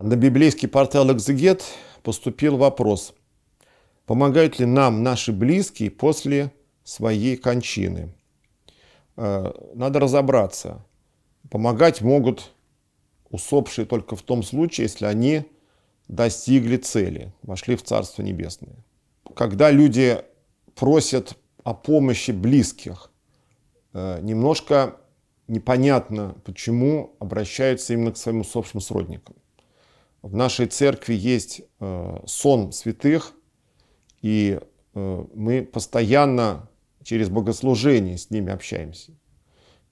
На библейский портал «Экзегет» поступил вопрос, помогают ли нам наши близкие после своей кончины. Э, надо разобраться. Помогать могут усопшие только в том случае, если они достигли цели, вошли в Царство Небесное. Когда люди просят о помощи близких, э, немножко непонятно, почему обращаются именно к своим усопшим сродникам. В нашей церкви есть э, сон святых, и э, мы постоянно через богослужение с ними общаемся.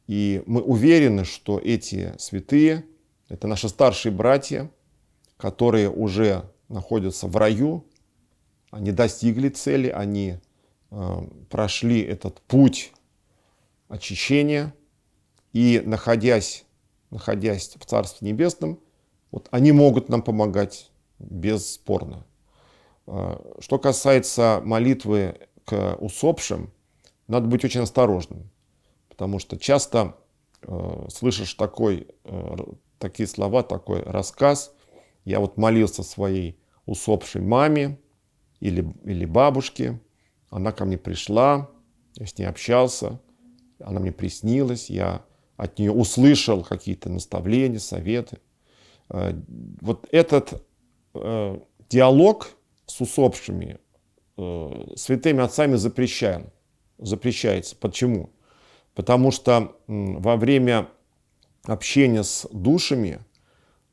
И мы уверены, что эти святые – это наши старшие братья, которые уже находятся в раю, они достигли цели, они э, прошли этот путь очищения, и находясь, находясь в Царстве Небесном, вот они могут нам помогать бесспорно. А, что касается молитвы к усопшим, надо быть очень осторожным, потому что часто э, слышишь такой, э, такие слова, такой рассказ. Я вот молился своей усопшей маме или, или бабушке, она ко мне пришла, я с ней общался, она мне приснилась, я от нее услышал какие-то наставления, советы. Э, вот этот э, диалог с усопшими э, святыми отцами запрещаем, Запрещается. Почему? Потому что во время общения с душами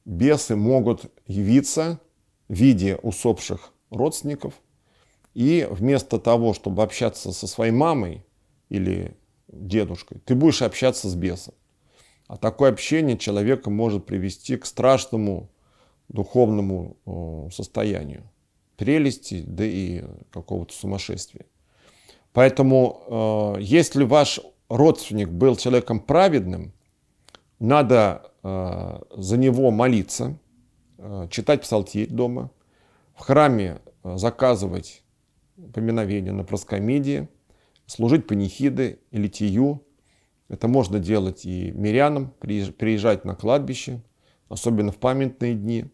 бесы могут явиться в виде усопших родственников и вместо того, чтобы общаться со своей мамой или дедушкой, ты будешь общаться с бесом. А такое общение человека может привести к страшному духовному э, состоянию, прелести, да и какого-то сумасшествия. Поэтому, э, если ваш родственник был человеком праведным, надо э, за него молиться, читать псалтирь дома, в храме заказывать поминовение на проскомидии, служить панихиды, или тию. Это можно делать и мирянам, приезжать на кладбище, особенно в памятные дни,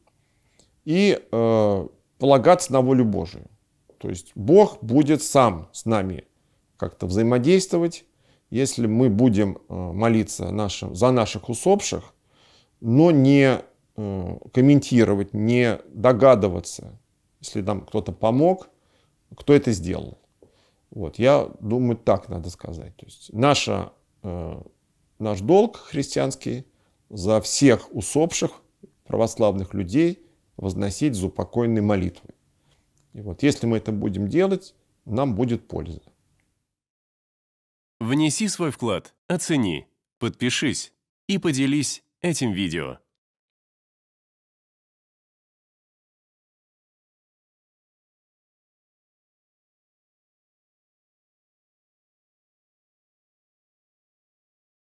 и э, полагаться на волю Божию. То есть Бог будет сам с нами как-то взаимодействовать, если мы будем э, молиться нашим, за наших усопших, но не э, комментировать, не догадываться, если нам кто-то помог, кто это сделал. Вот, я думаю, так надо сказать. То есть наша Э, наш долг христианский за всех усопших православных людей возносить за упокойной молитвой. И вот если мы это будем делать, нам будет польза. Внеси свой вклад, оцени, подпишись и поделись этим видео.